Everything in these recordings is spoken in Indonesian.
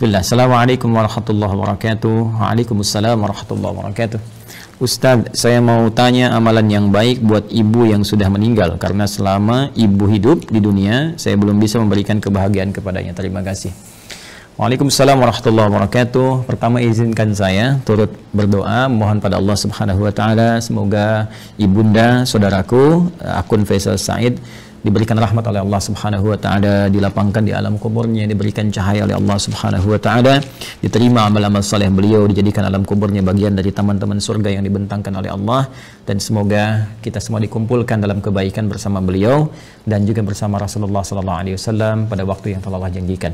Bismillah. Assalamualaikum warahmatullahi wabarakatuh. Waalaikumsalam warahmatullahi wabarakatuh. Ustadz, saya mau tanya amalan yang baik buat ibu yang sudah meninggal karena selama ibu hidup di dunia saya belum bisa memberikan kebahagiaan kepadanya. Terima kasih. Waalaikumsalam warahmatullahi wabarakatuh. Pertama izinkan saya turut berdoa mohon pada Allah Subhanahu wa taala semoga ibunda, saudaraku, akun Faisal Said diberikan rahmat oleh Allah Subhanahu wa taala, dilapangkan di alam kuburnya, diberikan cahaya oleh Allah Subhanahu wa taala, diterima amal-amal saleh beliau, dijadikan alam kuburnya bagian dari taman-taman surga yang dibentangkan oleh Allah dan semoga kita semua dikumpulkan dalam kebaikan bersama beliau dan juga bersama Rasulullah sallallahu alaihi wasallam pada waktu yang telah Allah janjikan.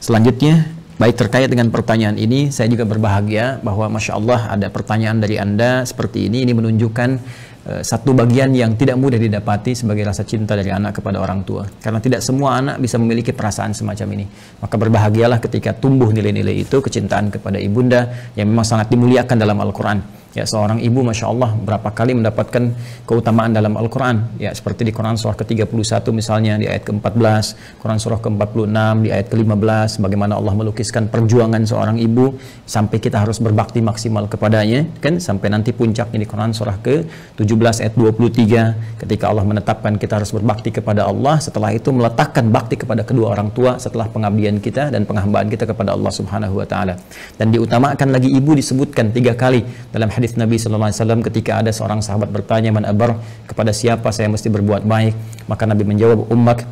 Selanjutnya Baik terkait dengan pertanyaan ini, saya juga berbahagia bahwa masya Allah ada pertanyaan dari anda seperti ini. Ini menunjukkan Eh, satu bagian yang tidak mudah didapati sebagai rasa cinta dari anak kepada orang tua. Karena tidak semua anak bisa memiliki perasaan semacam ini. Maka berbahagialah ketika tumbuh nilai-nilai itu, kecintaan kepada ibunda yang memang sangat dimuliakan dalam Al-Quran ya seorang ibu masya Allah berapa kali mendapatkan keutamaan dalam Al-Quran ya seperti di Quran surah ke-31 misalnya di ayat ke-14 Quran surah ke-46 di ayat ke-15 bagaimana Allah melukiskan perjuangan seorang ibu sampai kita harus berbakti maksimal kepadanya kan sampai nanti puncaknya di Quran surah ke-17 ayat 23 ketika Allah menetapkan kita harus berbakti kepada Allah setelah itu meletakkan bakti kepada kedua orang tua setelah pengabdian kita dan penghambaan kita kepada Allah Subhanahu wa taala dan diutamakan lagi ibu disebutkan tiga kali dalam hadis hadis Nabi SAW ketika ada seorang sahabat bertanya man abar kepada siapa saya mesti berbuat baik maka Nabi menjawab ummak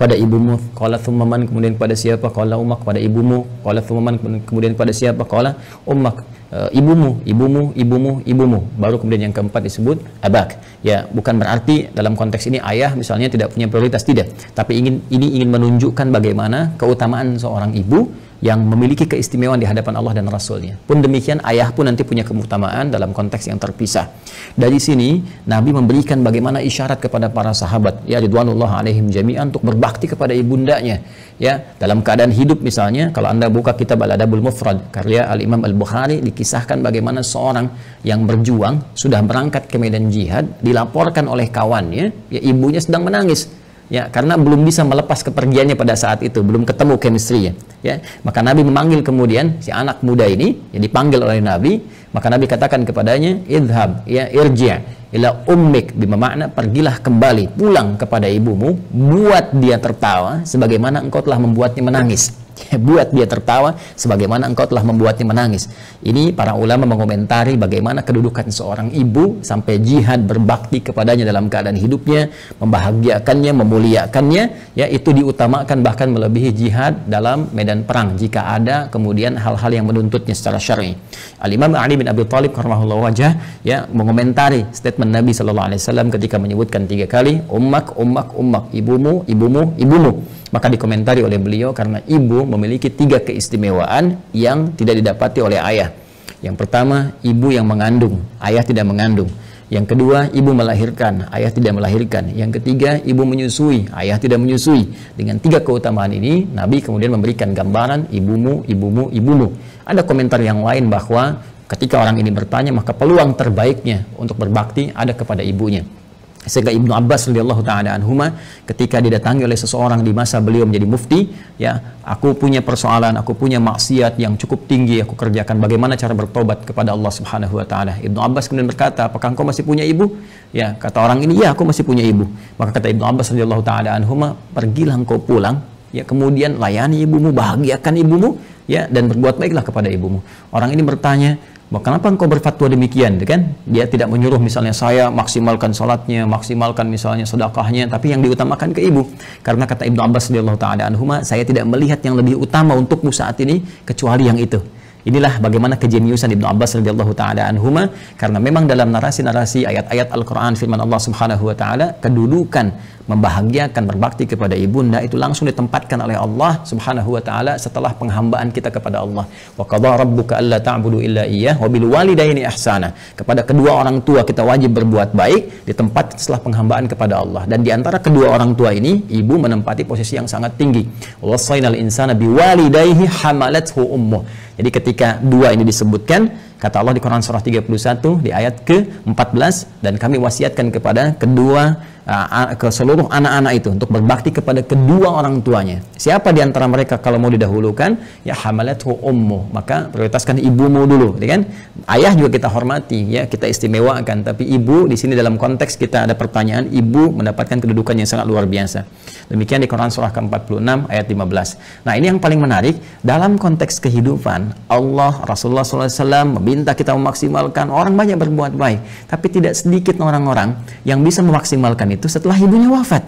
pada ibumu qala thumman kemudian pada siapa qala ummak pada ibumu qala thumman kemudian pada siapa qala ummak eh, ibumu ibumu ibumu ibumu baru kemudian yang keempat disebut abak ya bukan berarti dalam konteks ini ayah misalnya tidak punya prioritas tidak tapi ingin ini ingin menunjukkan bagaimana keutamaan seorang ibu yang memiliki keistimewaan di hadapan Allah dan Rasulnya. Pun demikian, ayah pun nanti punya keutamaan dalam konteks yang terpisah. Dari sini, Nabi memberikan bagaimana isyarat kepada para sahabat, ya Ridwanullah alaihim jami'an, untuk berbakti kepada ibundanya. Ya, dalam keadaan hidup misalnya, kalau Anda buka kitab Al-Adabul Mufrad, karya Al-Imam Al-Bukhari, dikisahkan bagaimana seorang yang berjuang, sudah berangkat ke medan jihad, dilaporkan oleh kawannya, ya ibunya sedang menangis ya karena belum bisa melepas kepergiannya pada saat itu belum ketemu chemistry ya ya maka Nabi memanggil kemudian si anak muda ini ya dipanggil oleh Nabi maka Nabi katakan kepadanya idhab ya irja ila ummik bima pergilah kembali pulang kepada ibumu buat dia tertawa sebagaimana engkau telah membuatnya menangis buat dia tertawa sebagaimana engkau telah membuatnya menangis. Ini para ulama mengomentari bagaimana kedudukan seorang ibu sampai jihad berbakti kepadanya dalam keadaan hidupnya, membahagiakannya, memuliakannya, ya itu diutamakan bahkan melebihi jihad dalam medan perang jika ada kemudian hal-hal yang menuntutnya secara syar'i. Al Imam Ali bin Abi Thalib rahimahullah wajah ya mengomentari statement Nabi sallallahu alaihi wasallam ketika menyebutkan tiga kali ummak ummak ummak ibumu ibumu ibumu maka dikomentari oleh beliau karena ibu memiliki tiga keistimewaan yang tidak didapati oleh ayah. Yang pertama, ibu yang mengandung, ayah tidak mengandung. Yang kedua, ibu melahirkan, ayah tidak melahirkan. Yang ketiga, ibu menyusui, ayah tidak menyusui. Dengan tiga keutamaan ini, Nabi kemudian memberikan gambaran ibumu, ibumu, ibumu. Ada komentar yang lain bahwa ketika orang ini bertanya, maka peluang terbaiknya untuk berbakti ada kepada ibunya sehingga Ibnu Abbas radhiyallahu taala anhuma ketika didatangi oleh seseorang di masa beliau menjadi mufti ya aku punya persoalan aku punya maksiat yang cukup tinggi aku kerjakan bagaimana cara bertobat kepada Allah Subhanahu wa taala Ibnu Abbas kemudian berkata apakah engkau masih punya ibu ya kata orang ini ya aku masih punya ibu maka kata Ibnu Abbas radhiyallahu taala anhuma pergilah engkau pulang ya kemudian layani ibumu bahagiakan ibumu ya dan berbuat baiklah kepada ibumu orang ini bertanya bahwa kenapa engkau berfatwa demikian, kan? Dia tidak menyuruh misalnya saya maksimalkan salatnya, maksimalkan misalnya sedekahnya, tapi yang diutamakan ke ibu. Karena kata Ibnu Abbas radhiyallahu taala anhuma, saya tidak melihat yang lebih utama untukmu saat ini kecuali yang itu. Inilah bagaimana kejeniusan Ibnu Abbas radhiyallahu taala anhuma karena memang dalam narasi-narasi ayat-ayat Al-Qur'an firman Allah Subhanahu wa taala kedudukan membahagiakan, berbakti kepada ibunda itu langsung ditempatkan oleh Allah Subhanahu wa taala setelah penghambaan kita kepada Allah. Wa qadha rabbuka alla ta'budu illa iyyah wa bil walidayni ihsana. Kepada kedua orang tua kita wajib berbuat baik ditempatkan setelah penghambaan kepada Allah. Dan di antara kedua orang tua ini ibu menempati posisi yang sangat tinggi. Wasainal insana walidayhi hamalathu ummu. Jadi ketika dua ini disebutkan Kata Allah di Quran surah 31 di ayat ke-14 dan kami wasiatkan kepada kedua ke seluruh anak-anak itu untuk berbakti kepada kedua orang tuanya. Siapa di antara mereka kalau mau didahulukan? Ya hamalathu ummu, maka prioritaskan ibumu dulu, ya kan? Ayah juga kita hormati, ya, kita istimewakan, tapi ibu di sini dalam konteks kita ada pertanyaan ibu mendapatkan kedudukan yang sangat luar biasa. Demikian di Quran surah ke-46 ayat 15. Nah, ini yang paling menarik dalam konteks kehidupan Allah Rasulullah SAW pemerintah kita memaksimalkan orang banyak berbuat baik tapi tidak sedikit orang-orang yang bisa memaksimalkan itu setelah ibunya wafat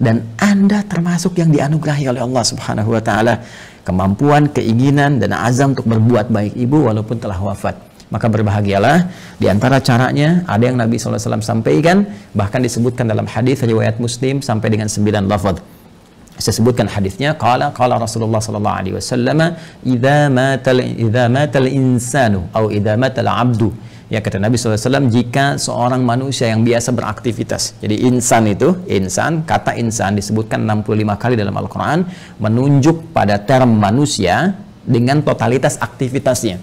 dan Anda termasuk yang dianugerahi oleh Allah Subhanahu wa taala kemampuan, keinginan dan azam untuk berbuat baik ibu walaupun telah wafat. Maka berbahagialah di antara caranya ada yang Nabi SAW sampaikan bahkan disebutkan dalam hadis riwayat Muslim sampai dengan sembilan wafat saya sebutkan hadisnya qala qala Rasulullah sallallahu alaihi wasallam idza matal idza matal insanu atau idza matal abdu ya kata Nabi SAW jika seorang manusia yang biasa beraktivitas jadi insan itu insan kata insan disebutkan 65 kali dalam Al-Quran menunjuk pada term manusia dengan totalitas aktivitasnya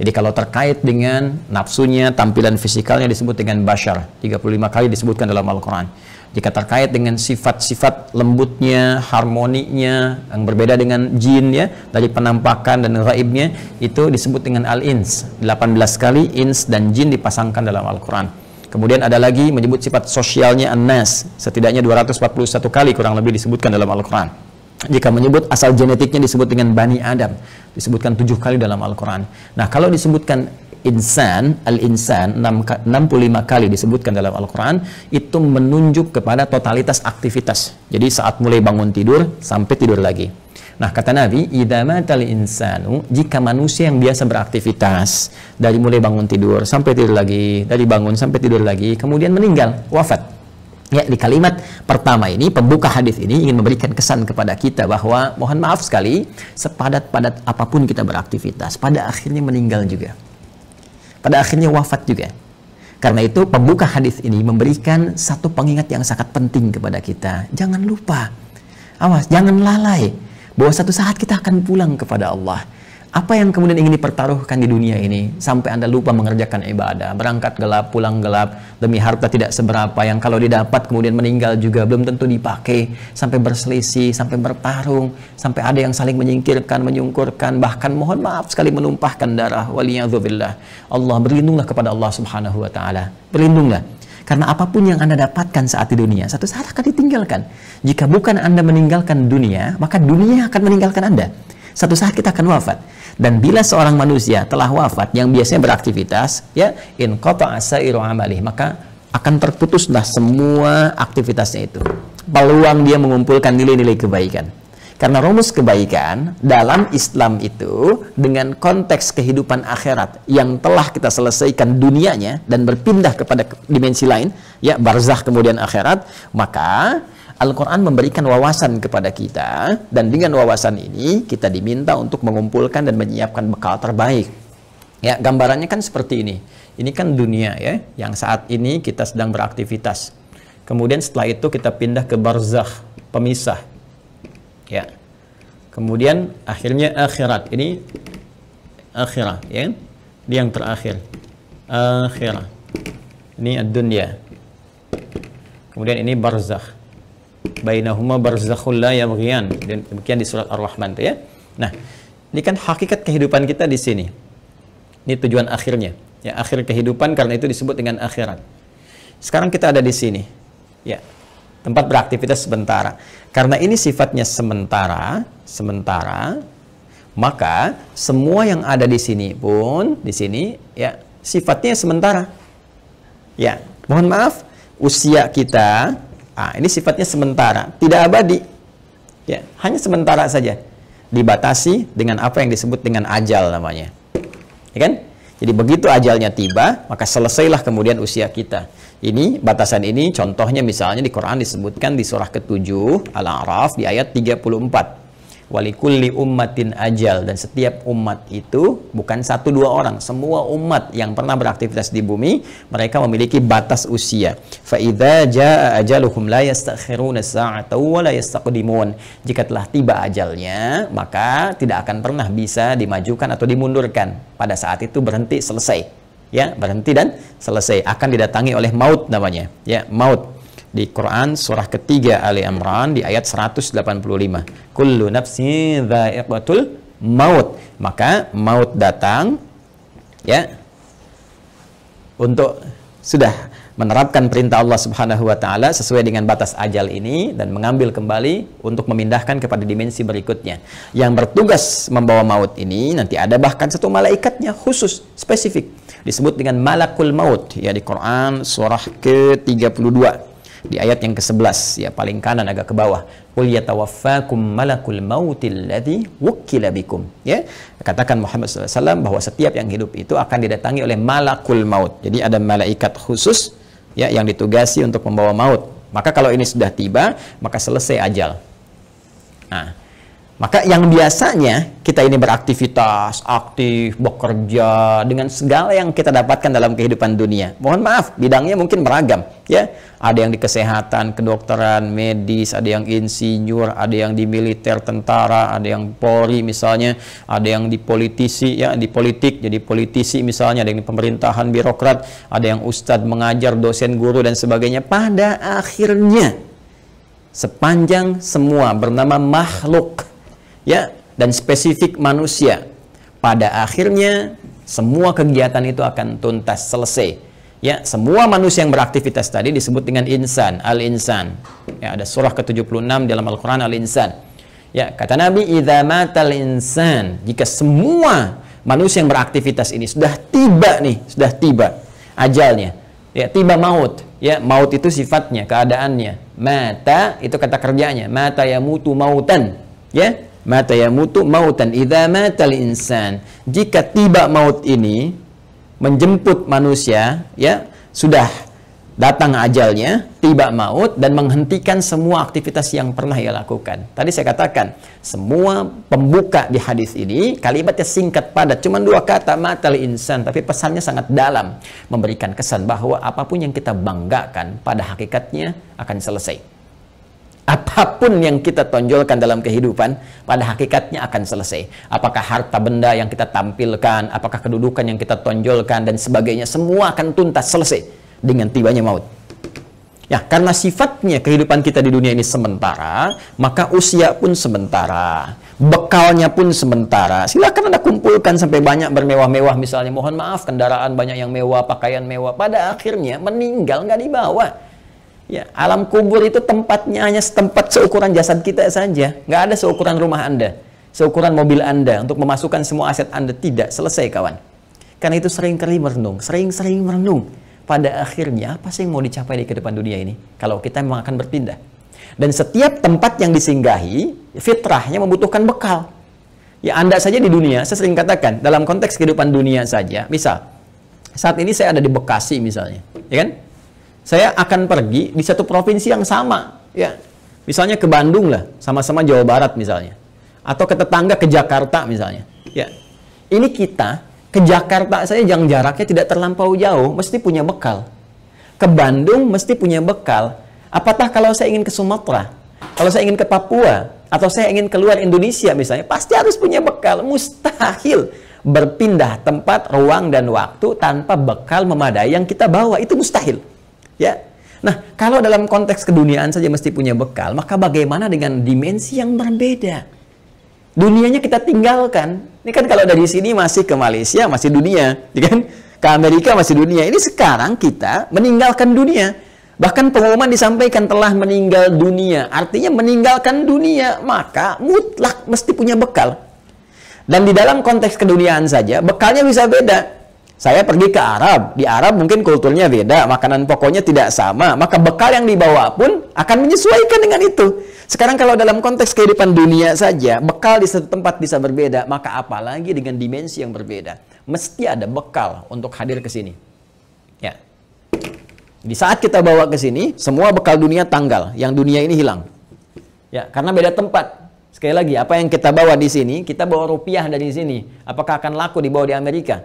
jadi kalau terkait dengan nafsunya tampilan fisikalnya disebut dengan bashar 35 kali disebutkan dalam Al-Quran jika terkait dengan sifat-sifat lembutnya, harmoninya, yang berbeda dengan jin ya, dari penampakan dan raibnya itu disebut dengan al-ins. 18 kali ins dan jin dipasangkan dalam Al-Quran. Kemudian ada lagi menyebut sifat sosialnya an-nas, setidaknya 241 kali kurang lebih disebutkan dalam Al-Quran. Jika menyebut asal genetiknya disebut dengan Bani Adam, disebutkan tujuh kali dalam Al-Quran. Nah, kalau disebutkan insan, al-insan 65 kali disebutkan dalam Al-Quran itu menunjuk kepada totalitas aktivitas. Jadi saat mulai bangun tidur sampai tidur lagi. Nah kata Nabi, idamatal insanu jika manusia yang biasa beraktivitas dari mulai bangun tidur sampai tidur lagi, dari bangun sampai tidur lagi, kemudian meninggal, wafat. Ya, di kalimat pertama ini, pembuka hadis ini ingin memberikan kesan kepada kita bahwa mohon maaf sekali, sepadat-padat apapun kita beraktivitas, pada akhirnya meninggal juga. Pada akhirnya wafat juga. Karena itu pembuka hadis ini memberikan satu pengingat yang sangat penting kepada kita. Jangan lupa. Awas, jangan lalai bahwa satu saat kita akan pulang kepada Allah apa yang kemudian ingin dipertaruhkan di dunia ini sampai Anda lupa mengerjakan ibadah, berangkat gelap, pulang gelap demi harta tidak seberapa yang kalau didapat kemudian meninggal juga belum tentu dipakai sampai berselisih, sampai bertarung, sampai ada yang saling menyingkirkan, menyungkurkan, bahkan mohon maaf sekali menumpahkan darah. Waliyadzubillah. Allah berlindunglah kepada Allah Subhanahu wa taala. Berlindunglah. Karena apapun yang Anda dapatkan saat di dunia, satu saat akan ditinggalkan. Jika bukan Anda meninggalkan dunia, maka dunia akan meninggalkan Anda. Satu saat kita akan wafat. Dan bila seorang manusia telah wafat yang biasanya beraktivitas, ya in kota asairu amalih, maka akan terputuslah semua aktivitasnya itu. Peluang dia mengumpulkan nilai-nilai kebaikan. Karena rumus kebaikan dalam Islam itu dengan konteks kehidupan akhirat yang telah kita selesaikan dunianya dan berpindah kepada dimensi lain, ya barzah kemudian akhirat, maka Al-Quran memberikan wawasan kepada kita dan dengan wawasan ini kita diminta untuk mengumpulkan dan menyiapkan bekal terbaik. Ya, gambarannya kan seperti ini. Ini kan dunia ya, yang saat ini kita sedang beraktivitas. Kemudian setelah itu kita pindah ke barzakh, pemisah. Ya. Kemudian akhirnya akhirat. Ini akhirah ya. Ini yang terakhir. Akhirah. Ini dunia. Kemudian ini barzakh bainahuma barzakhul la yabghiyan. Dan demikian di surat Ar-Rahman tuh ya. Nah, ini kan hakikat kehidupan kita di sini. Ini tujuan akhirnya. Ya, akhir kehidupan karena itu disebut dengan akhirat. Sekarang kita ada di sini. Ya, tempat beraktivitas sementara. Karena ini sifatnya sementara, sementara, maka semua yang ada di sini pun di sini ya sifatnya sementara. Ya, mohon maaf, usia kita Ah, ini sifatnya sementara, tidak abadi. Ya, hanya sementara saja. Dibatasi dengan apa yang disebut dengan ajal namanya. Ya kan? Jadi begitu ajalnya tiba, maka selesailah kemudian usia kita. Ini batasan ini contohnya misalnya di Quran disebutkan di surah ke-7 Al-A'raf di ayat 34 walikulli ummatin ajal dan setiap umat itu bukan satu dua orang semua umat yang pernah beraktivitas di bumi mereka memiliki batas usia fa idza jaa ajaluhum la yastakhiruna sa'ata wa la yastaqdimun jika telah tiba ajalnya maka tidak akan pernah bisa dimajukan atau dimundurkan pada saat itu berhenti selesai ya berhenti dan selesai akan didatangi oleh maut namanya ya maut di Quran surah ketiga Ali Imran di ayat 185. Kullu nafsin dha'iqatul maut. Maka maut datang ya untuk sudah menerapkan perintah Allah Subhanahu wa taala sesuai dengan batas ajal ini dan mengambil kembali untuk memindahkan kepada dimensi berikutnya. Yang bertugas membawa maut ini nanti ada bahkan satu malaikatnya khusus spesifik disebut dengan malakul maut ya di Quran surah ke-32 di ayat yang ke-11 ya paling kanan agak ke bawah qul yatawaffakum malakul mautil ladzi wukkila bikum ya katakan Muhammad SAW bahwa setiap yang hidup itu akan didatangi oleh malakul maut jadi ada malaikat khusus ya yang ditugasi untuk membawa maut maka kalau ini sudah tiba maka selesai ajal nah maka yang biasanya kita ini beraktivitas, aktif, bekerja dengan segala yang kita dapatkan dalam kehidupan dunia. Mohon maaf, bidangnya mungkin beragam, ya. Ada yang di kesehatan, kedokteran, medis, ada yang insinyur, ada yang di militer, tentara, ada yang polri misalnya, ada yang di politisi, ya, di politik, jadi politisi misalnya, ada yang di pemerintahan, birokrat, ada yang ustadz, mengajar, dosen, guru dan sebagainya. Pada akhirnya sepanjang semua bernama makhluk ya dan spesifik manusia. Pada akhirnya semua kegiatan itu akan tuntas selesai. Ya, semua manusia yang beraktivitas tadi disebut dengan insan, al-insan. Ya, ada surah ke-76 dalam Al-Qur'an al-insan. Ya, kata Nabi, "Idza matal insan." Jika semua manusia yang beraktivitas ini sudah tiba nih, sudah tiba ajalnya. Ya, tiba maut. Ya, maut itu sifatnya, keadaannya. Mata itu kata kerjanya, mata mutu mautan. Ya, mata yang mutu mautan idza mata insan jika tiba maut ini menjemput manusia ya sudah datang ajalnya tiba maut dan menghentikan semua aktivitas yang pernah ia lakukan tadi saya katakan semua pembuka di hadis ini kalimatnya singkat padat cuma dua kata mata insan tapi pesannya sangat dalam memberikan kesan bahwa apapun yang kita banggakan pada hakikatnya akan selesai apapun yang kita tonjolkan dalam kehidupan pada hakikatnya akan selesai. Apakah harta benda yang kita tampilkan, apakah kedudukan yang kita tonjolkan dan sebagainya semua akan tuntas selesai dengan tibanya maut. Ya, karena sifatnya kehidupan kita di dunia ini sementara, maka usia pun sementara, bekalnya pun sementara. Silakan Anda kumpulkan sampai banyak bermewah-mewah misalnya. Mohon maaf, kendaraan banyak yang mewah, pakaian mewah. Pada akhirnya meninggal nggak dibawa Ya, alam kubur itu tempatnya hanya setempat seukuran jasad kita saja. Nggak ada seukuran rumah Anda, seukuran mobil Anda untuk memasukkan semua aset Anda. Tidak, selesai kawan. Karena itu sering kali merenung, sering-sering merenung. Pada akhirnya, apa sih yang mau dicapai di kehidupan dunia ini? Kalau kita memang akan berpindah. Dan setiap tempat yang disinggahi, fitrahnya membutuhkan bekal. Ya Anda saja di dunia, saya sering katakan, dalam konteks kehidupan dunia saja, misal, saat ini saya ada di Bekasi misalnya, ya kan? saya akan pergi di satu provinsi yang sama, ya. Misalnya ke Bandung lah, sama-sama Jawa Barat misalnya. Atau ke tetangga ke Jakarta misalnya, ya. Ini kita ke Jakarta saya jangan jaraknya tidak terlampau jauh, mesti punya bekal. Ke Bandung mesti punya bekal. Apatah kalau saya ingin ke Sumatera, kalau saya ingin ke Papua, atau saya ingin keluar Indonesia misalnya, pasti harus punya bekal. Mustahil berpindah tempat, ruang, dan waktu tanpa bekal memadai yang kita bawa. Itu mustahil. Ya. Nah, kalau dalam konteks keduniaan saja mesti punya bekal, maka bagaimana dengan dimensi yang berbeda? Dunianya kita tinggalkan. Ini kan kalau dari sini masih ke Malaysia masih dunia, ya kan? Ke Amerika masih dunia. Ini sekarang kita meninggalkan dunia. Bahkan pengumuman disampaikan telah meninggal dunia. Artinya meninggalkan dunia, maka mutlak mesti punya bekal. Dan di dalam konteks keduniaan saja, bekalnya bisa beda. Saya pergi ke Arab, di Arab mungkin kulturnya beda, makanan pokoknya tidak sama, maka bekal yang dibawa pun akan menyesuaikan dengan itu. Sekarang kalau dalam konteks kehidupan dunia saja, bekal di satu tempat bisa berbeda, maka apalagi dengan dimensi yang berbeda. Mesti ada bekal untuk hadir ke sini. Ya. Di saat kita bawa ke sini, semua bekal dunia tanggal, yang dunia ini hilang. Ya, karena beda tempat, Sekali lagi, apa yang kita bawa di sini, kita bawa rupiah dari sini. Apakah akan laku dibawa di Amerika?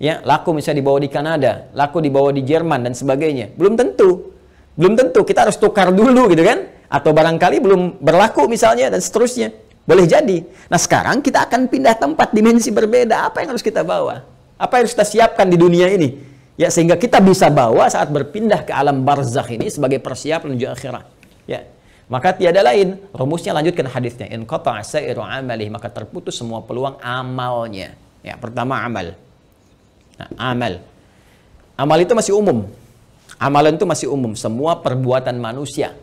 ya laku misalnya dibawa di Kanada, laku dibawa di Jerman dan sebagainya. Belum tentu, belum tentu kita harus tukar dulu gitu kan? Atau barangkali belum berlaku misalnya dan seterusnya. Boleh jadi. Nah sekarang kita akan pindah tempat dimensi berbeda. Apa yang harus kita bawa? Apa yang harus kita siapkan di dunia ini? Ya sehingga kita bisa bawa saat berpindah ke alam barzakh ini sebagai persiapan menuju akhirat. Ya. Maka tiada lain, rumusnya lanjutkan hadisnya. In qata'a sa'iru amali, maka terputus semua peluang amalnya. Ya, pertama amal. Nah, amal. Amal itu masih umum. Amalan itu masih umum. Semua perbuatan manusia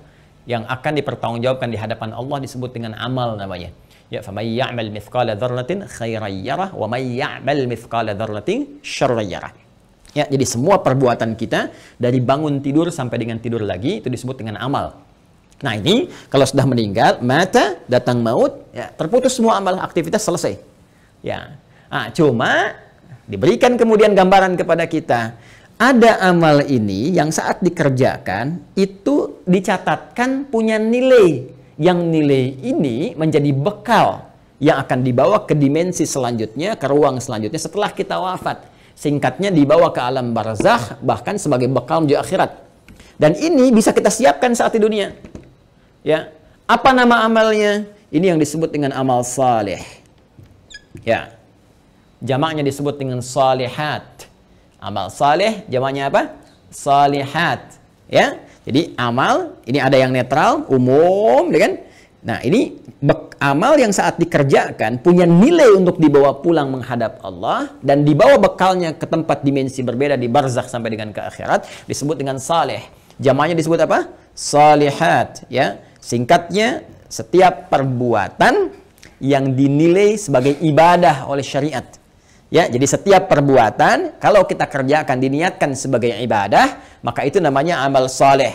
yang akan dipertanggungjawabkan di hadapan Allah disebut dengan amal namanya. Ya, faman ya'mal mithqala dzarratin khairan yarah wa man ya'mal mithqala dzarratin syarran Ya, jadi semua perbuatan kita dari bangun tidur sampai dengan tidur lagi itu disebut dengan amal. Nah ini kalau sudah meninggal mata datang maut ya terputus semua amal aktivitas selesai. Ya, nah, cuma Diberikan kemudian gambaran kepada kita, ada amal ini yang saat dikerjakan itu dicatatkan punya nilai. Yang nilai ini menjadi bekal yang akan dibawa ke dimensi selanjutnya, ke ruang selanjutnya setelah kita wafat. Singkatnya dibawa ke alam barzakh bahkan sebagai bekal menuju akhirat. Dan ini bisa kita siapkan saat di dunia. Ya. Apa nama amalnya? Ini yang disebut dengan amal saleh. Ya. Jamaknya disebut dengan salihat. Amal salih, jamaknya apa? Salihat. Ya. Jadi amal ini ada yang netral, umum, ya kan? Nah, ini amal yang saat dikerjakan punya nilai untuk dibawa pulang menghadap Allah dan dibawa bekalnya ke tempat dimensi berbeda di barzakh sampai dengan ke akhirat disebut dengan saleh. Jamaknya disebut apa? Salihat, ya. Singkatnya, setiap perbuatan yang dinilai sebagai ibadah oleh syariat. Ya, jadi setiap perbuatan kalau kita kerjakan diniatkan sebagai ibadah, maka itu namanya amal soleh.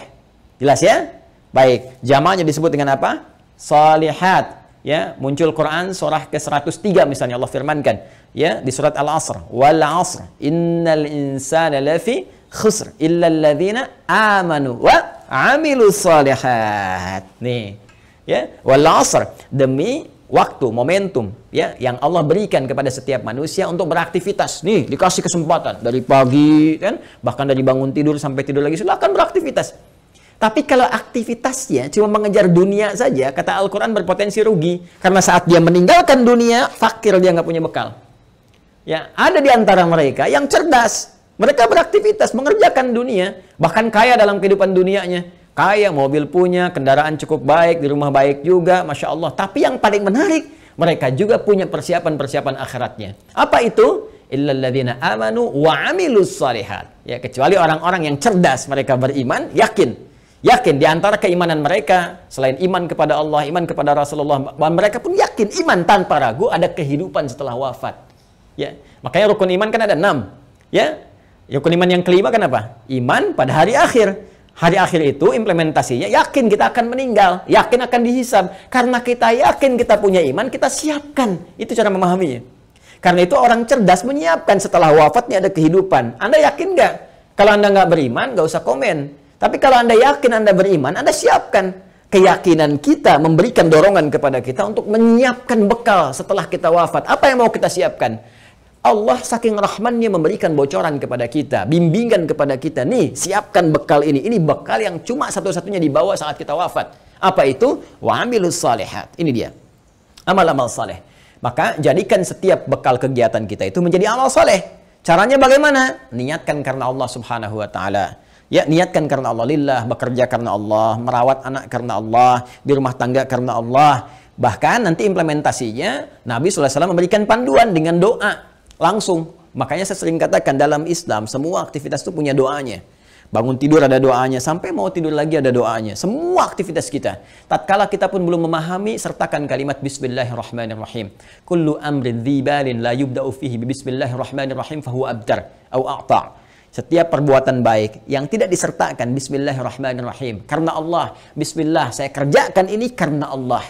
Jelas ya? Baik, jamaahnya disebut dengan apa? Salihat. Ya, muncul Quran surah ke-103 misalnya Allah firmankan, ya, di surat Al-Asr, "Wal 'asr, innal insana lafi khusr illa alladziina amanu wa 'amilus salihat. Nih. Ya, wal 'asr, demi waktu, momentum ya yang Allah berikan kepada setiap manusia untuk beraktivitas. Nih, dikasih kesempatan dari pagi kan, bahkan dari bangun tidur sampai tidur lagi silahkan beraktivitas. Tapi kalau aktivitasnya cuma mengejar dunia saja, kata Al-Quran berpotensi rugi. Karena saat dia meninggalkan dunia, fakir dia nggak punya bekal. Ya, ada di antara mereka yang cerdas. Mereka beraktivitas, mengerjakan dunia. Bahkan kaya dalam kehidupan dunianya kaya, mobil punya, kendaraan cukup baik, di rumah baik juga, Masya Allah. Tapi yang paling menarik, mereka juga punya persiapan-persiapan akhiratnya. Apa itu? Illalladzina amanu wa amilus salihat. Ya, kecuali orang-orang yang cerdas, mereka beriman, yakin. Yakin di antara keimanan mereka, selain iman kepada Allah, iman kepada Rasulullah, mereka pun yakin, iman tanpa ragu ada kehidupan setelah wafat. Ya, makanya rukun iman kan ada enam. Ya, rukun iman yang kelima kan apa? Iman pada hari akhir. Hari akhir itu implementasinya yakin kita akan meninggal, yakin akan dihisab. Karena kita yakin kita punya iman, kita siapkan. Itu cara memahaminya. Karena itu orang cerdas menyiapkan setelah wafatnya ada kehidupan. Anda yakin nggak? Kalau Anda nggak beriman, nggak usah komen. Tapi kalau Anda yakin Anda beriman, Anda siapkan. Keyakinan kita memberikan dorongan kepada kita untuk menyiapkan bekal setelah kita wafat. Apa yang mau kita siapkan? Allah saking rahmannya memberikan bocoran kepada kita, bimbingan kepada kita. Nih, siapkan bekal ini. Ini bekal yang cuma satu-satunya dibawa saat kita wafat. Apa itu? Wa'amilus salihat. Ini dia. Amal-amal saleh. Maka jadikan setiap bekal kegiatan kita itu menjadi amal saleh. Caranya bagaimana? Niatkan karena Allah Subhanahu wa taala. Ya, niatkan karena Allah lillah, bekerja karena Allah, merawat anak karena Allah, di rumah tangga karena Allah. Bahkan nanti implementasinya Nabi SAW memberikan panduan dengan doa langsung. Makanya saya sering katakan dalam Islam semua aktivitas itu punya doanya. Bangun tidur ada doanya, sampai mau tidur lagi ada doanya. Semua aktivitas kita. Tatkala kita pun belum memahami, sertakan kalimat Bismillahirrahmanirrahim. Kullu amrin dhibalin la yubda'u fihi bismillahirrahmanirrahim fahuwa abdar. Au a'ta' setiap perbuatan baik yang tidak disertakan Bismillahirrahmanirrahim karena Allah Bismillah saya kerjakan ini karena Allah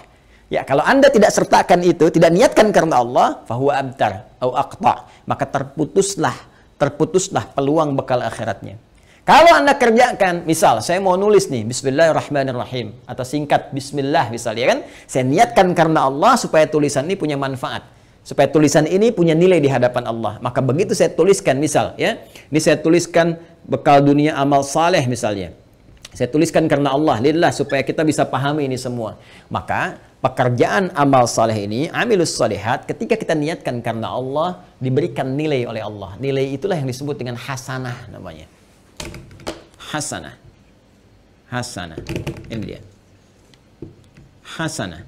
Ya, kalau Anda tidak sertakan itu, tidak niatkan karena Allah, fahuwa abtar au aqta, maka terputuslah, terputuslah peluang bekal akhiratnya. Kalau Anda kerjakan, misal saya mau nulis nih, Bismillahirrahmanirrahim, atau singkat Bismillah misalnya kan, saya niatkan karena Allah supaya tulisan ini punya manfaat. Supaya tulisan ini punya nilai di hadapan Allah. Maka begitu saya tuliskan misal ya, ini saya tuliskan bekal dunia amal saleh misalnya. Saya tuliskan karena Allah, lillah supaya kita bisa pahami ini semua. Maka pekerjaan amal saleh ini, amilus salihat, ketika kita niatkan karena Allah, diberikan nilai oleh Allah. Nilai itulah yang disebut dengan hasanah namanya. Hasanah. Hasanah. Ini dia. Hasanah.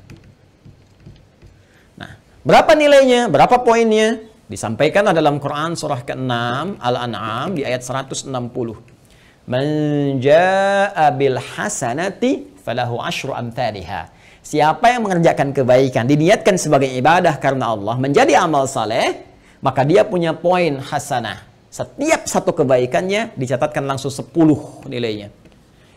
Nah, berapa nilainya? Berapa poinnya? Disampaikan dalam Quran surah ke-6 Al-An'am di ayat 160. Man jaa bil hasanati falahu ashru amthaliha. Siapa yang mengerjakan kebaikan diniatkan sebagai ibadah karena Allah menjadi amal saleh, maka dia punya poin hasanah. Setiap satu kebaikannya dicatatkan langsung sepuluh nilainya.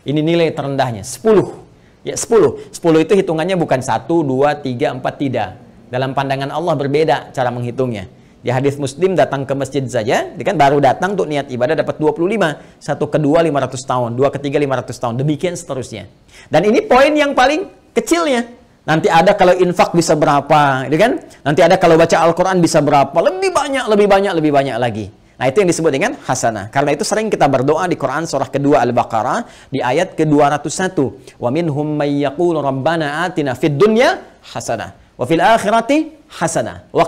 Ini nilai terendahnya, sepuluh Ya, sepuluh 10 itu hitungannya bukan satu dua tiga empat tidak. Dalam pandangan Allah berbeda cara menghitungnya. Di ya, hadis Muslim datang ke masjid saja, kan baru datang untuk niat ibadah dapat 25. Satu kedua 500 tahun, dua ketiga 500 tahun, demikian seterusnya. Dan ini poin yang paling kecilnya. Nanti ada kalau infak bisa berapa, gitu kan? Nanti ada kalau baca Al-Quran bisa berapa, lebih banyak, lebih banyak, lebih banyak lagi. Nah itu yang disebut dengan hasanah. Karena itu sering kita berdoa di Quran surah kedua Al-Baqarah di ayat ke-201. Wa minhum may yaqulu rabbana atina fid dunya hasanah wa fil akhirati hasanah wa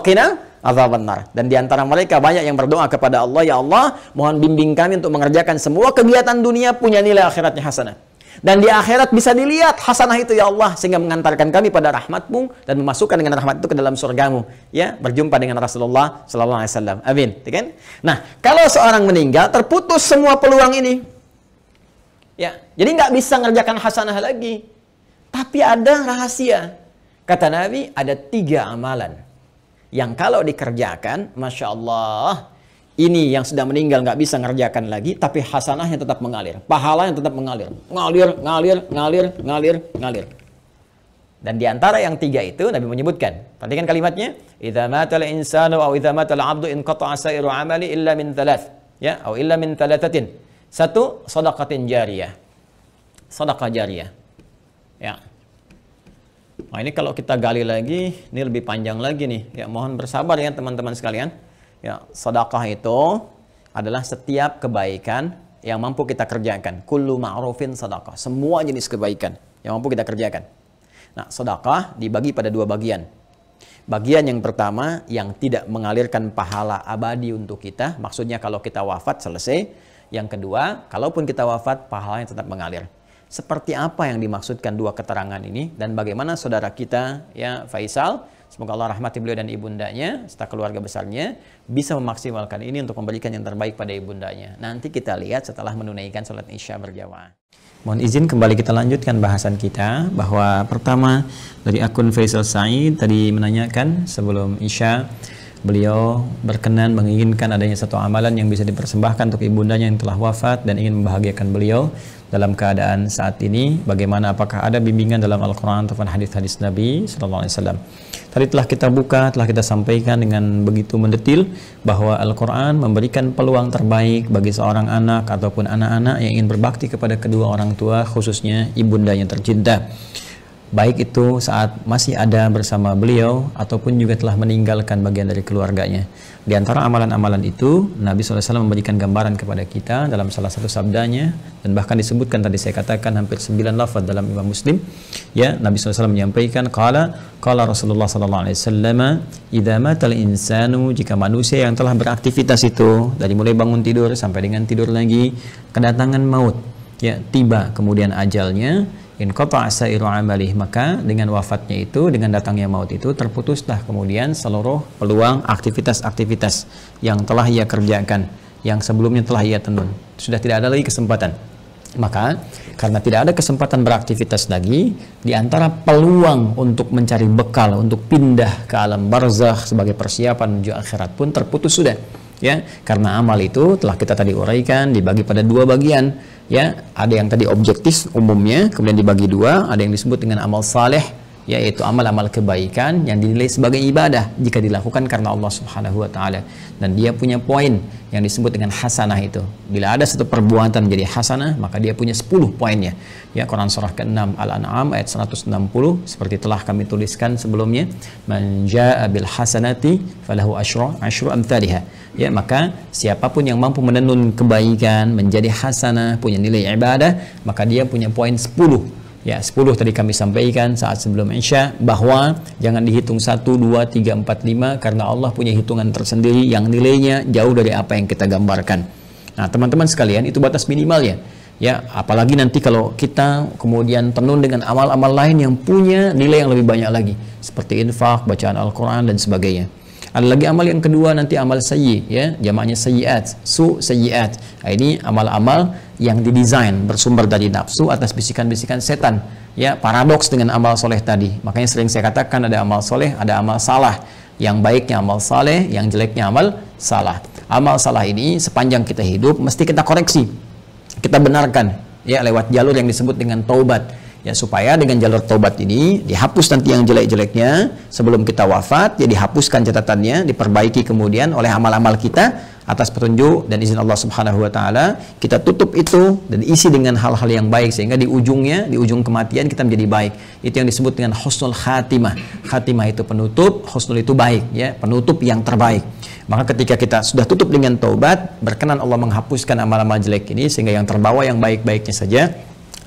azab benar. Dan di antara mereka banyak yang berdoa kepada Allah, Ya Allah, mohon bimbing kami untuk mengerjakan semua kegiatan dunia punya nilai akhiratnya hasanah. Dan di akhirat bisa dilihat hasanah itu ya Allah sehingga mengantarkan kami pada rahmatmu dan memasukkan dengan rahmat itu ke dalam surgamu. Ya, berjumpa dengan Rasulullah SAW. Amin. Iya kan? Nah, kalau seorang meninggal terputus semua peluang ini. Ya, jadi nggak bisa mengerjakan hasanah lagi. Tapi ada rahasia. Kata Nabi, ada tiga amalan yang kalau dikerjakan, Masya Allah, ini yang sudah meninggal nggak bisa ngerjakan lagi, tapi hasanahnya tetap mengalir. Pahalanya tetap mengalir. Ngalir, ngalir, ngalir, ngalir, ngalir. Dan di antara yang tiga itu Nabi menyebutkan. Perhatikan kalimatnya, "Idza matal insanu aw idza matal 'abdu in qata'a sa'iru 'amali illa min thalath." Ya, atau illa min thalathatin. Satu, sedekatin jariyah. Sedekah jariyah. Ya. Nah ini kalau kita gali lagi, ini lebih panjang lagi nih. Ya mohon bersabar ya teman-teman sekalian. Ya sedekah itu adalah setiap kebaikan yang mampu kita kerjakan. Kullu ma'rufin sedekah. Semua jenis kebaikan yang mampu kita kerjakan. Nah sedekah dibagi pada dua bagian. Bagian yang pertama yang tidak mengalirkan pahala abadi untuk kita. Maksudnya kalau kita wafat selesai. Yang kedua, kalaupun kita wafat, pahala yang tetap mengalir seperti apa yang dimaksudkan dua keterangan ini dan bagaimana saudara kita ya Faisal semoga Allah rahmati beliau dan ibundanya serta keluarga besarnya bisa memaksimalkan ini untuk memberikan yang terbaik pada ibundanya. Nanti kita lihat setelah menunaikan sholat isya berjamaah. Mohon izin kembali kita lanjutkan bahasan kita bahwa pertama dari akun Faisal Said tadi menanyakan sebelum isya beliau berkenan menginginkan adanya satu amalan yang bisa dipersembahkan untuk ibundanya yang telah wafat dan ingin membahagiakan beliau dalam keadaan saat ini bagaimana apakah ada bimbingan dalam Al-Qur'an ataupun hadis-hadis Nabi sallallahu alaihi wasallam. Tadi telah kita buka, telah kita sampaikan dengan begitu mendetil bahwa Al-Qur'an memberikan peluang terbaik bagi seorang anak ataupun anak-anak yang ingin berbakti kepada kedua orang tua khususnya ibunda yang tercinta baik itu saat masih ada bersama beliau ataupun juga telah meninggalkan bagian dari keluarganya. Di antara amalan-amalan itu, Nabi SAW memberikan gambaran kepada kita dalam salah satu sabdanya dan bahkan disebutkan tadi saya katakan hampir sembilan lafaz dalam Imam Muslim. Ya, Nabi SAW menyampaikan kalau Kala Rasulullah saw Ida matal insanu jika manusia yang telah beraktivitas itu dari mulai bangun tidur sampai dengan tidur lagi, kedatangan maut." Ya, tiba kemudian ajalnya in kota asairu amalih maka dengan wafatnya itu dengan datangnya maut itu terputuslah kemudian seluruh peluang aktivitas-aktivitas yang telah ia kerjakan yang sebelumnya telah ia tenun sudah tidak ada lagi kesempatan maka karena tidak ada kesempatan beraktivitas lagi di antara peluang untuk mencari bekal untuk pindah ke alam barzah sebagai persiapan menuju akhirat pun terputus sudah ya karena amal itu telah kita tadi uraikan dibagi pada dua bagian ya ada yang tadi objektif umumnya kemudian dibagi dua ada yang disebut dengan amal saleh yaitu amal-amal kebaikan yang dinilai sebagai ibadah jika dilakukan karena Allah Subhanahu wa taala dan dia punya poin yang disebut dengan hasanah itu bila ada satu perbuatan menjadi hasanah maka dia punya 10 poinnya ya Quran surah ke-6 Al-An'am ayat 160 seperti telah kami tuliskan sebelumnya man jaa bil hasanati falahu asyru asyru amthaliha ya maka siapapun yang mampu menenun kebaikan menjadi hasanah punya nilai ibadah maka dia punya poin 10 ya 10 tadi kami sampaikan saat sebelum Isya bahwa jangan dihitung 1, 2, 3, 4, 5 karena Allah punya hitungan tersendiri yang nilainya jauh dari apa yang kita gambarkan. Nah teman-teman sekalian itu batas minimal ya. Ya, apalagi nanti kalau kita kemudian tenun dengan amal-amal lain yang punya nilai yang lebih banyak lagi, seperti infak, bacaan Al-Quran, dan sebagainya. Ada lagi amal yang kedua nanti amal sayyi ya, jamaknya sayyiat, su sayyiat. Nah, ini amal-amal yang didesain bersumber dari nafsu atas bisikan-bisikan setan. Ya, paradoks dengan amal soleh tadi. Makanya sering saya katakan ada amal soleh, ada amal salah. Yang baiknya amal saleh, yang jeleknya amal salah. Amal salah ini sepanjang kita hidup mesti kita koreksi. Kita benarkan ya lewat jalur yang disebut dengan taubat ya supaya dengan jalur taubat ini dihapus nanti yang jelek-jeleknya sebelum kita wafat ya dihapuskan catatannya diperbaiki kemudian oleh amal-amal kita atas petunjuk dan izin Allah Subhanahu wa taala kita tutup itu dan isi dengan hal-hal yang baik sehingga di ujungnya di ujung kematian kita menjadi baik itu yang disebut dengan husnul khatimah khatimah itu penutup husnul itu baik ya penutup yang terbaik maka ketika kita sudah tutup dengan taubat berkenan Allah menghapuskan amal-amal jelek ini sehingga yang terbawa yang baik-baiknya saja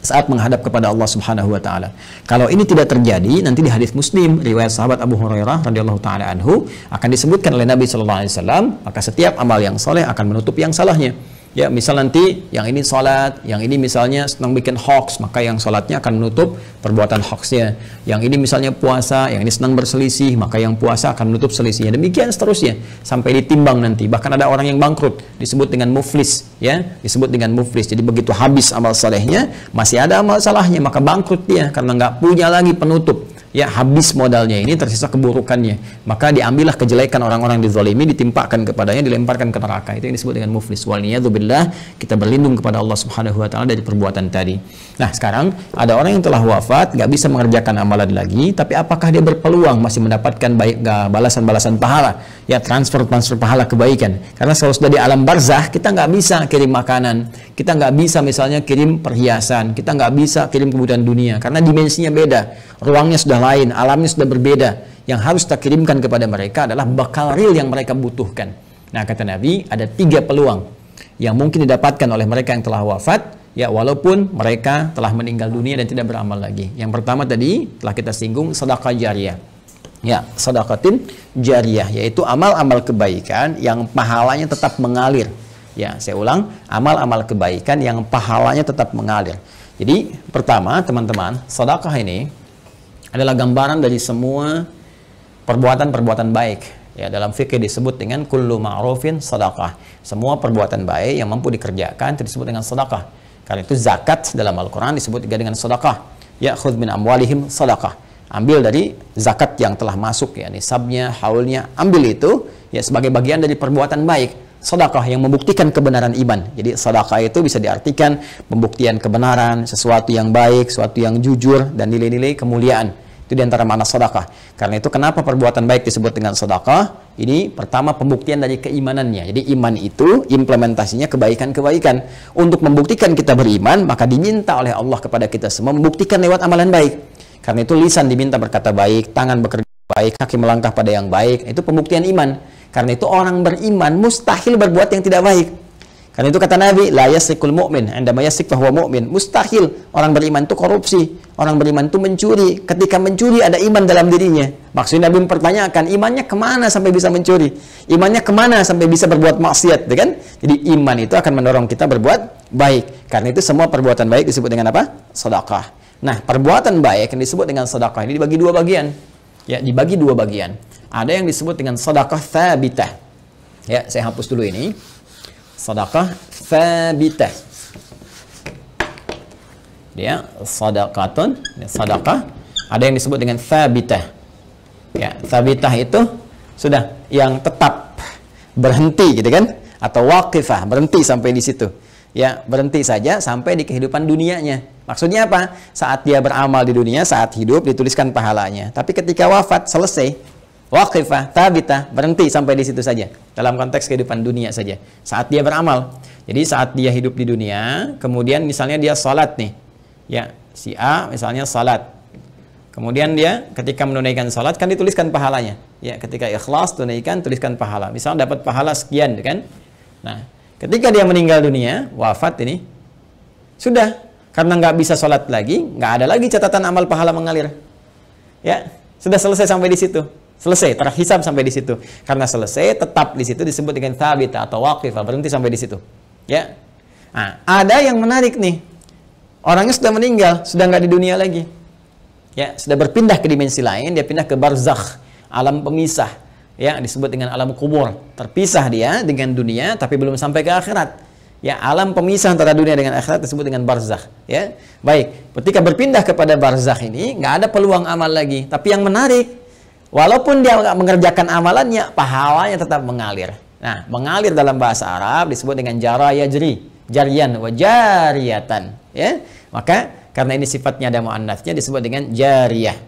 saat menghadap kepada Allah Subhanahu wa taala. Kalau ini tidak terjadi, nanti di hadis Muslim riwayat sahabat Abu Hurairah radhiyallahu taala anhu akan disebutkan oleh Nabi sallallahu alaihi wasallam, maka setiap amal yang soleh akan menutup yang salahnya. Ya, misal nanti yang ini sholat, yang ini misalnya senang bikin hoax, maka yang sholatnya akan menutup perbuatan hoaxnya. Yang ini misalnya puasa, yang ini senang berselisih, maka yang puasa akan menutup selisihnya. Demikian seterusnya, sampai ditimbang nanti. Bahkan ada orang yang bangkrut, disebut dengan muflis. ya Disebut dengan muflis. Jadi begitu habis amal salehnya, masih ada amal salahnya, maka bangkrut dia karena nggak punya lagi penutup ya habis modalnya ini tersisa keburukannya maka diambillah kejelekan orang-orang dizalimi ditimpakan kepadanya dilemparkan ke neraka itu yang disebut dengan muflis billah kita berlindung kepada Allah subhanahu wa ta'ala dari perbuatan tadi nah sekarang ada orang yang telah wafat nggak bisa mengerjakan amalan lagi tapi apakah dia berpeluang masih mendapatkan baik eh, balasan-balasan pahala ya transfer-transfer pahala kebaikan karena kalau sudah di alam barzah kita nggak bisa kirim makanan kita nggak bisa misalnya kirim perhiasan kita nggak bisa kirim kebutuhan dunia karena dimensinya beda ruangnya sudah lain, alamnya sudah berbeda. Yang harus kita kirimkan kepada mereka adalah bakal real yang mereka butuhkan. Nah, kata Nabi, ada tiga peluang yang mungkin didapatkan oleh mereka yang telah wafat, ya walaupun mereka telah meninggal dunia dan tidak beramal lagi. Yang pertama tadi telah kita singgung sedekah jariah. Ya, sedekatin jariah yaitu amal-amal kebaikan yang pahalanya tetap mengalir. Ya, saya ulang, amal-amal kebaikan yang pahalanya tetap mengalir. Jadi, pertama teman-teman, sedekah ini adalah gambaran dari semua perbuatan-perbuatan baik Ya, dalam fikih disebut dengan kullu ma'rufin sadaqah. Semua perbuatan baik yang mampu dikerjakan itu disebut dengan sadaqah. Karena itu zakat dalam Al-Qur'an disebut juga dengan sadaqah. Ya khudh min amwalihim sadaqah. Ambil dari zakat yang telah masuk ya nisabnya, haulnya, ambil itu ya sebagai bagian dari perbuatan baik sedekah yang membuktikan kebenaran iman. Jadi sedekah itu bisa diartikan pembuktian kebenaran, sesuatu yang baik, sesuatu yang jujur dan nilai-nilai kemuliaan. Itu di antara mana sedekah. Karena itu kenapa perbuatan baik disebut dengan sedekah? Ini pertama pembuktian dari keimanannya. Jadi iman itu implementasinya kebaikan-kebaikan. Untuk membuktikan kita beriman, maka diminta oleh Allah kepada kita semua membuktikan lewat amalan baik. Karena itu lisan diminta berkata baik, tangan bekerja baik, kaki melangkah pada yang baik. Itu pembuktian iman. Karena itu orang beriman mustahil berbuat yang tidak baik. Karena itu kata Nabi, la yasrikul mu'min, anda yasrik bahwa mu'min. Mustahil orang beriman itu korupsi, orang beriman itu mencuri. Ketika mencuri ada iman dalam dirinya. Maksudnya Nabi mempertanyakan, imannya kemana sampai bisa mencuri? Imannya kemana sampai bisa berbuat maksiat, gitu kan? Jadi iman itu akan mendorong kita berbuat baik. Karena itu semua perbuatan baik disebut dengan apa? Sedekah. Nah, perbuatan baik yang disebut dengan sedekah ini dibagi dua bagian. Ya, dibagi dua bagian. Ada yang disebut dengan sedekah thabitah. Ya, saya hapus dulu ini. Sedekah thabitah. Ya, sedekatun, sedekah. Ada yang disebut dengan thabitah. Ya, thabitah itu sudah yang tetap berhenti gitu kan atau waqifah, berhenti sampai di situ. Ya, berhenti saja sampai di kehidupan dunianya. Maksudnya apa? Saat dia beramal di dunia, saat hidup dituliskan pahalanya. Tapi ketika wafat selesai, waqifah tabita berhenti sampai di situ saja dalam konteks kehidupan dunia saja saat dia beramal jadi saat dia hidup di dunia kemudian misalnya dia salat nih ya si A misalnya salat kemudian dia ketika menunaikan salat kan dituliskan pahalanya ya ketika ikhlas tunaikan tuliskan pahala misalnya dapat pahala sekian kan nah ketika dia meninggal dunia wafat ini sudah karena nggak bisa sholat lagi, nggak ada lagi catatan amal pahala mengalir. Ya, sudah selesai sampai di situ. Selesai, terhisab sampai di situ. Karena selesai, tetap di situ disebut dengan thabita atau waqifah, berhenti sampai di situ. Ya. Nah, ada yang menarik nih. Orangnya sudah meninggal, sudah nggak di dunia lagi. Ya, sudah berpindah ke dimensi lain, dia pindah ke barzakh, alam pemisah. Ya, disebut dengan alam kubur. Terpisah dia dengan dunia tapi belum sampai ke akhirat. Ya, alam pemisah antara dunia dengan akhirat disebut dengan barzakh, ya. Baik, ketika berpindah kepada barzakh ini nggak ada peluang amal lagi. Tapi yang menarik, Walaupun dia mengerjakan amalannya, pahalanya tetap mengalir. Nah, mengalir dalam bahasa Arab disebut dengan jara jari, jarian wajariatan, ya. Maka karena ini sifatnya ada muannatsnya disebut dengan jariah,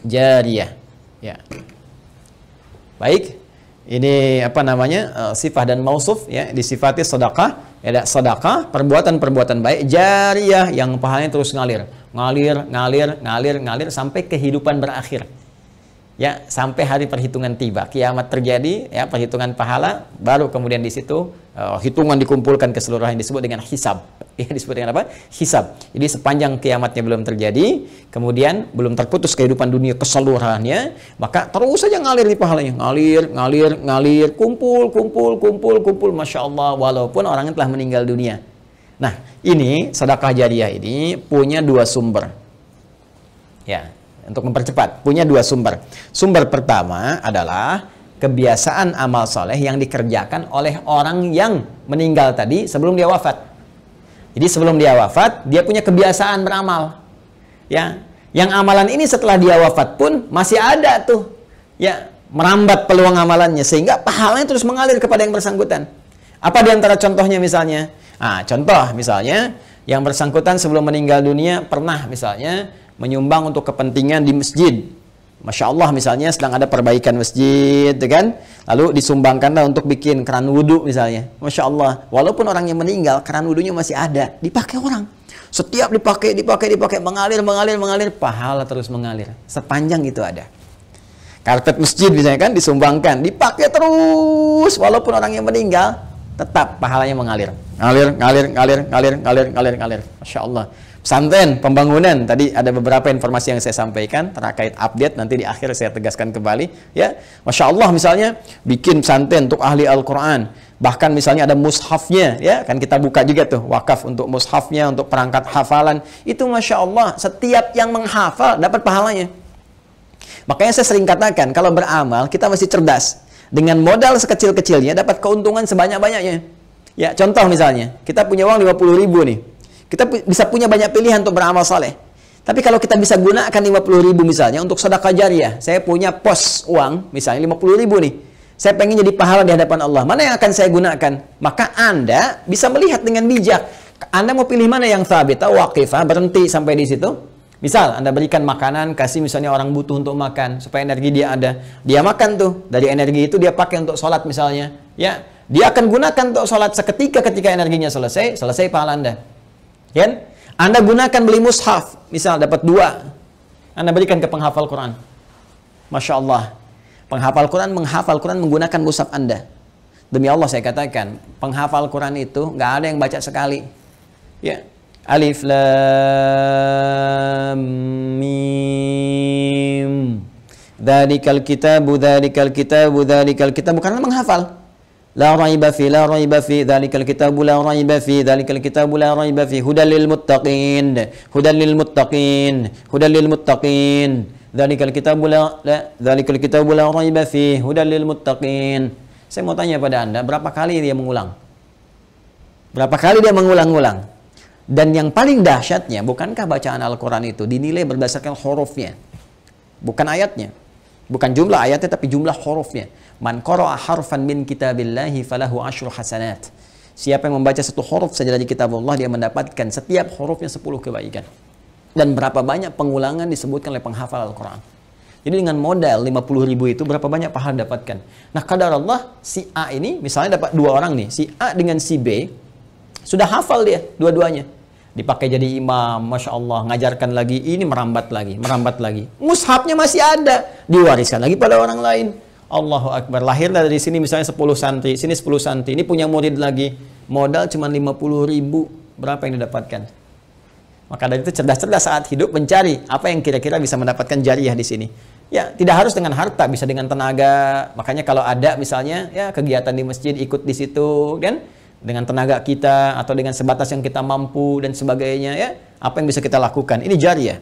jariah, Ya. Baik. Ini apa namanya? E, sifat dan mausuf ya, disifati sedekah, ya sedekah, perbuatan-perbuatan baik jariah yang pahalanya terus ngalir, ngalir, ngalir, ngalir, ngalir sampai kehidupan berakhir ya sampai hari perhitungan tiba kiamat terjadi ya perhitungan pahala baru kemudian di situ uh, hitungan dikumpulkan keseluruhan yang disebut dengan hisab ya disebut dengan apa hisab jadi sepanjang kiamatnya belum terjadi kemudian belum terputus kehidupan dunia keseluruhannya maka terus saja ngalir di pahalanya ngalir ngalir ngalir kumpul kumpul kumpul kumpul masya Allah walaupun orangnya telah meninggal dunia nah ini sedekah jariah ini punya dua sumber ya untuk mempercepat punya dua sumber. Sumber pertama adalah kebiasaan amal soleh yang dikerjakan oleh orang yang meninggal tadi sebelum dia wafat. Jadi sebelum dia wafat, dia punya kebiasaan beramal. Ya, yang amalan ini setelah dia wafat pun masih ada tuh. Ya, merambat peluang amalannya sehingga pahalanya terus mengalir kepada yang bersangkutan. Apa diantara contohnya misalnya? Ah, contoh misalnya yang bersangkutan sebelum meninggal dunia pernah misalnya menyumbang untuk kepentingan di masjid. Masya Allah misalnya sedang ada perbaikan masjid, kan? Lalu disumbangkanlah untuk bikin keran wudhu misalnya. Masya Allah, walaupun orang yang meninggal, keran wudhunya masih ada, dipakai orang. Setiap dipakai, dipakai, dipakai, mengalir, mengalir, mengalir, pahala terus mengalir. Sepanjang itu ada. Karpet masjid misalnya kan disumbangkan, dipakai terus, walaupun orang yang meninggal, tetap pahalanya mengalir. Ngalir, ngalir, ngalir, ngalir, ngalir, ngalir, ngalir. Masya Allah pesantren pembangunan tadi ada beberapa informasi yang saya sampaikan terkait update nanti di akhir saya tegaskan kembali ya masya Allah misalnya bikin pesantren untuk ahli Al Quran bahkan misalnya ada mushafnya ya kan kita buka juga tuh wakaf untuk mushafnya untuk perangkat hafalan itu masya Allah setiap yang menghafal dapat pahalanya makanya saya sering katakan kalau beramal kita masih cerdas dengan modal sekecil-kecilnya dapat keuntungan sebanyak-banyaknya ya contoh misalnya kita punya uang 50 ribu nih kita bisa punya banyak pilihan untuk beramal saleh. Tapi kalau kita bisa gunakan 50 ribu misalnya untuk sedekah jariah. Saya punya pos uang misalnya 50 ribu nih. Saya pengen jadi pahala di hadapan Allah. Mana yang akan saya gunakan? Maka Anda bisa melihat dengan bijak. Anda mau pilih mana yang sabit? Oh, wakifah, berhenti sampai di situ. Misal Anda berikan makanan, kasih misalnya orang butuh untuk makan supaya energi dia ada. Dia makan tuh, dari energi itu dia pakai untuk sholat misalnya. Ya, dia akan gunakan untuk sholat seketika ketika energinya selesai, selesai pahala Anda. Kan? Anda gunakan beli mushaf, misal dapat dua, Anda berikan ke penghafal Quran. Masya Allah, penghafal Quran menghafal Quran menggunakan mushaf Anda. Demi Allah saya katakan, penghafal Quran itu nggak ada yang baca sekali. Ya, Alif Lam Mim. Dalikal kitabu, dalikal kitabu, dalikal kitabu. bukan menghafal. La raiba fi la raiba fi dzalikal kitabu la raiba fi dzalikal kitabu la raiba fi hudal lil muttaqin hudal lil muttaqin hudal lil muttaqin dzalikal kitabu la dzalikal kitabu la raiba fi hudal lil muttaqin Saya mau tanya pada Anda berapa kali dia mengulang Berapa kali dia mengulang-ulang dan yang paling dahsyatnya bukankah bacaan Al-Qur'an itu dinilai berdasarkan hurufnya bukan ayatnya bukan jumlah ayatnya tapi jumlah hurufnya Man qara'a harfan min kitabillahi falahu asyru hasanat. Siapa yang membaca satu huruf saja dari kitab Allah, dia mendapatkan setiap hurufnya 10 kebaikan. Dan berapa banyak pengulangan disebutkan oleh penghafal Al-Quran. Jadi dengan modal 50 ribu itu berapa banyak pahala dapatkan. Nah kadar Allah si A ini misalnya dapat dua orang nih. Si A dengan si B sudah hafal dia dua-duanya. Dipakai jadi imam, Masya Allah, ngajarkan lagi, ini merambat lagi, merambat lagi. Mushabnya masih ada, diwariskan lagi pada orang lain. Allahu Akbar. Lahir dari sini misalnya 10 santri, sini 10 santri. Ini punya murid lagi. Modal cuma 50 ribu. Berapa yang didapatkan? Maka dari itu cerdas-cerdas saat hidup mencari apa yang kira-kira bisa mendapatkan jariah di sini. Ya, tidak harus dengan harta, bisa dengan tenaga. Makanya kalau ada misalnya ya kegiatan di masjid ikut di situ kan dengan tenaga kita atau dengan sebatas yang kita mampu dan sebagainya ya, apa yang bisa kita lakukan? Ini jariah.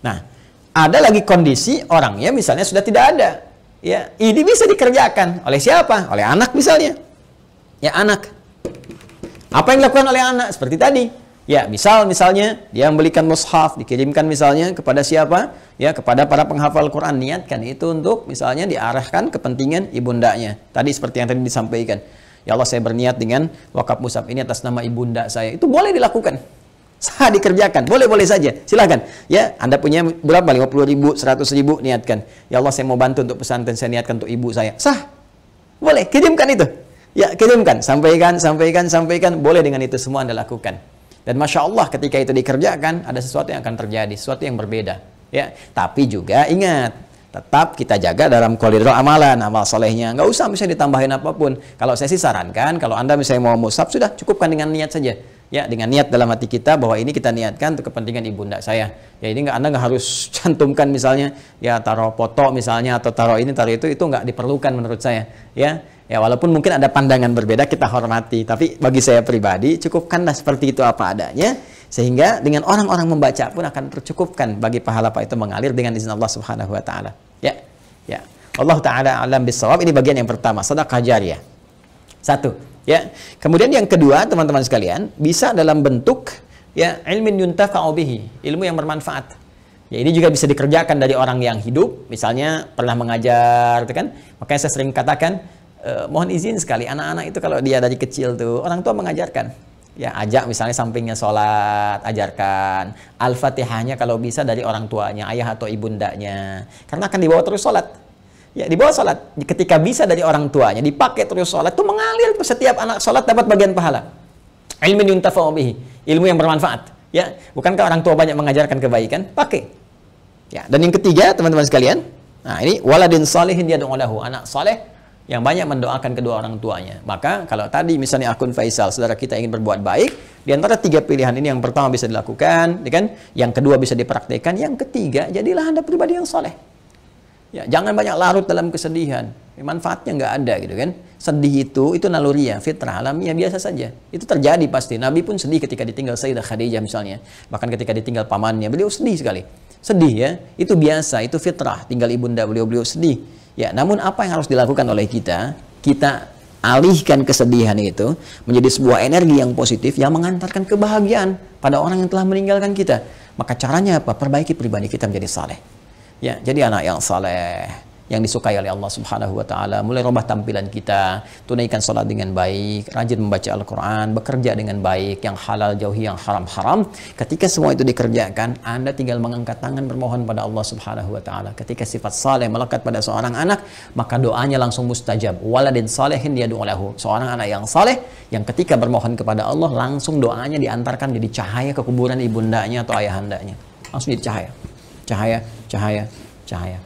Nah, ada lagi kondisi orangnya misalnya sudah tidak ada ya ini bisa dikerjakan oleh siapa? Oleh anak misalnya. Ya anak. Apa yang dilakukan oleh anak? Seperti tadi. Ya, misal misalnya dia membelikan mushaf, dikirimkan misalnya kepada siapa? Ya, kepada para penghafal Quran. Niatkan itu untuk misalnya diarahkan kepentingan ibundanya. Tadi seperti yang tadi disampaikan. Ya Allah, saya berniat dengan wakaf musaf ini atas nama ibunda saya. Itu boleh dilakukan sah dikerjakan boleh-boleh saja silahkan ya anda punya berapa 50 ribu seratus ribu niatkan ya Allah saya mau bantu untuk pesantren saya niatkan untuk ibu saya sah boleh kirimkan itu ya kirimkan sampaikan sampaikan sampaikan boleh dengan itu semua anda lakukan dan masya Allah ketika itu dikerjakan ada sesuatu yang akan terjadi sesuatu yang berbeda ya tapi juga ingat tetap kita jaga dalam kualitas amalan, amal solehnya. Nggak usah misalnya ditambahin apapun. Kalau saya sih sarankan, kalau Anda misalnya mau musab, sudah cukupkan dengan niat saja. Ya, dengan niat dalam hati kita bahwa ini kita niatkan untuk kepentingan ibunda saya. Ya, ini nggak Anda nggak harus cantumkan misalnya, ya taruh foto misalnya, atau taruh ini, taruh itu, itu nggak diperlukan menurut saya. Ya, ya walaupun mungkin ada pandangan berbeda, kita hormati. Tapi bagi saya pribadi, cukupkanlah seperti itu apa adanya sehingga dengan orang-orang membaca pun akan tercukupkan bagi pahala itu mengalir dengan izin Allah Subhanahu wa taala. Ya. Ya. Allah taala alam bisawab ini bagian yang pertama, sedekah ya Satu, ya. Kemudian yang kedua, teman-teman sekalian, bisa dalam bentuk ya ilmin yuntafa'u bihi, ilmu yang bermanfaat. Ya, ini juga bisa dikerjakan dari orang yang hidup, misalnya pernah mengajar, gitu kan? Makanya saya sering katakan, eh, mohon izin sekali anak-anak itu kalau dia dari kecil tuh orang tua mengajarkan, ya ajak misalnya sampingnya sholat ajarkan al-fatihahnya kalau bisa dari orang tuanya ayah atau ibundanya karena akan dibawa terus sholat ya dibawa sholat ketika bisa dari orang tuanya dipakai terus sholat itu mengalir tuh setiap anak sholat dapat bagian pahala ilmu yang ilmu yang bermanfaat ya bukankah orang tua banyak mengajarkan kebaikan pakai ya dan yang ketiga teman-teman sekalian nah ini waladin salihin dia lahu anak saleh yang banyak mendoakan kedua orang tuanya. Maka kalau tadi misalnya akun Faisal, saudara kita ingin berbuat baik, di antara tiga pilihan ini yang pertama bisa dilakukan, ya kan? Yang kedua bisa dipraktekkan, yang ketiga jadilah Anda pribadi yang soleh. Ya, jangan banyak larut dalam kesedihan. Manfaatnya nggak ada gitu kan. Sedih itu, itu naluriah, fitrah, alamiah, biasa saja. Itu terjadi pasti. Nabi pun sedih ketika ditinggal Sayyidah Khadijah misalnya. Bahkan ketika ditinggal pamannya, beliau sedih sekali. Sedih ya, itu biasa, itu fitrah. Tinggal ibunda beliau, beliau sedih Ya, namun apa yang harus dilakukan oleh kita? Kita alihkan kesedihan itu menjadi sebuah energi yang positif yang mengantarkan kebahagiaan pada orang yang telah meninggalkan kita. Maka caranya apa? Perbaiki pribadi kita menjadi saleh. Ya, jadi anak yang saleh, yang disukai oleh Allah Subhanahu wa taala. Mulai rubah tampilan kita, tunaikan salat dengan baik, rajin membaca Al-Qur'an, bekerja dengan baik, yang halal jauhi yang haram-haram. Ketika semua itu dikerjakan, Anda tinggal mengangkat tangan bermohon pada Allah Subhanahu wa taala. Ketika sifat saleh melekat pada seorang anak, maka doanya langsung mustajab. Waladin salehin doa lahu. Seorang anak yang saleh yang ketika bermohon kepada Allah langsung doanya diantarkan jadi cahaya ke kuburan ibundanya atau ayahandanya. Langsung jadi cahaya. Cahaya, cahaya, cahaya.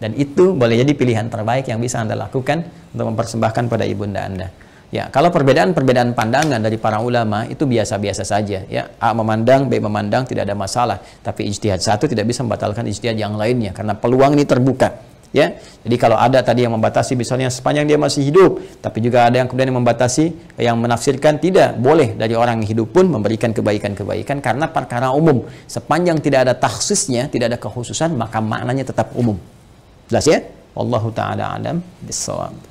Dan itu boleh jadi pilihan terbaik yang bisa Anda lakukan untuk mempersembahkan pada ibunda Anda. Ya, kalau perbedaan-perbedaan pandangan dari para ulama itu biasa-biasa saja. Ya, A memandang, B memandang, tidak ada masalah. Tapi ijtihad satu tidak bisa membatalkan ijtihad yang lainnya karena peluang ini terbuka. Ya, jadi kalau ada tadi yang membatasi, misalnya sepanjang dia masih hidup, tapi juga ada yang kemudian membatasi, yang menafsirkan tidak boleh dari orang yang hidup pun memberikan kebaikan-kebaikan karena perkara umum. Sepanjang tidak ada taksisnya, tidak ada kekhususan, maka maknanya tetap umum. Jelas ya? Wallahu taala alam bisawab.